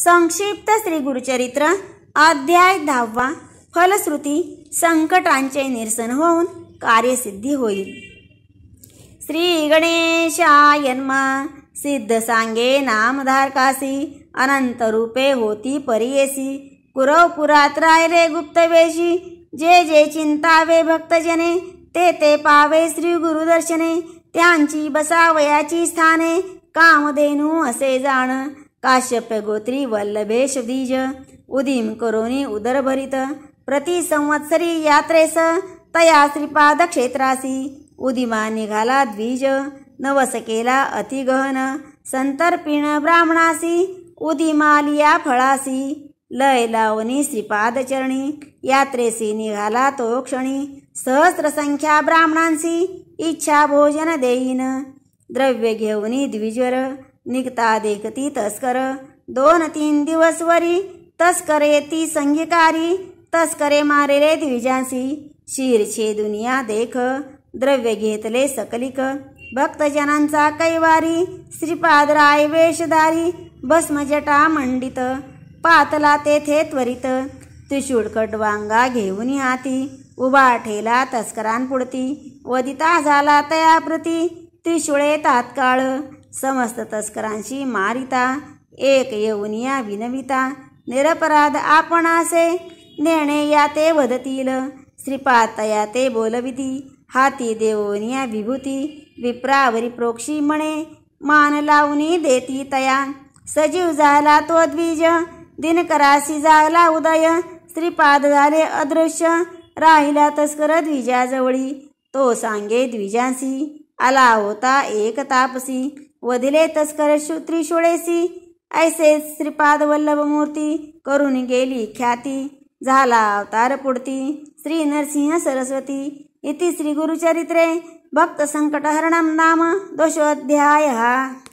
संक्षिप्त श्री गुरुचरित्र अध्याय दहावा फलश्रुती संकटांचे निरसन होऊन कार्यसिद्धी होईल श्री गणेशायन्मा सिद्ध सांगे नामधारकासी अनंत रूपे होती परियेसी रे राहिले गुप्तवेशी जे जे चिंतावे भक्तजने ते ते पावे श्री गुरुदर्शने त्यांची बसावयाची स्थाने कामधेनू असे जाण काश्यपगोत्री वल्लभेश द्विज उदिम करोनी उदरभरित प्रतिसंवत्सरी यात्रेस तया क्षेत्रासी उदिमा निघाला द्विज नवसकेला अतिगहन संतर्पिण ब्राह्मणासी उदिमालिया फळासी लय लावणी चरणी यात्रेसी निघाला तो क्षणी सहस्रसंख्या ब्राह्मणांसी इच्छा भोजन देईन द्रव्य घेऊनी द्विजर निघता देखती तस्कर दोन तीन दिवस वरी तस्करे ती संगीकारी तस्करे मारेले द्विजांसी शिरछे दुनिया देख द्रव्य घेतले सकलिक भक्तजनांचा कैवारी श्रीपादराय भस्म भस्मजटा मंडित पातला तेथे त्वरित त्रिशूळकट वांगा घेऊन हाती उभा ठेला तस्करांपुडती वदिता झाला तयाप्रती त्रिशुळे तात्काळ समस्त तस्करांशी मारिता एक येऊन या विनविता निरपराध आपणासे नेणे या ते वदतील श्रीपातया ते बोलविती हाती देऊन विभूती विप्रावरी प्रोक्षी म्हणे मान लावणी देती तया सजीव झाला तो द्विज दिनकरासी झाला उदय श्रीपाद झाले अदृश्य राहिला तस्कर द्विजाजवळी तो सांगे द्विजांशी आला होता एक तापसी वधिले तस्कर त्रिशुळेसी ऐसे श्रीपाद वल्लभ मूर्ती करून गेली ख्याती झाला अवतार पुढती श्री नरसिंह सरस्वती इति श्री गुरुचरित्रे भक्त संकट हरणम नाम दोषोध्याय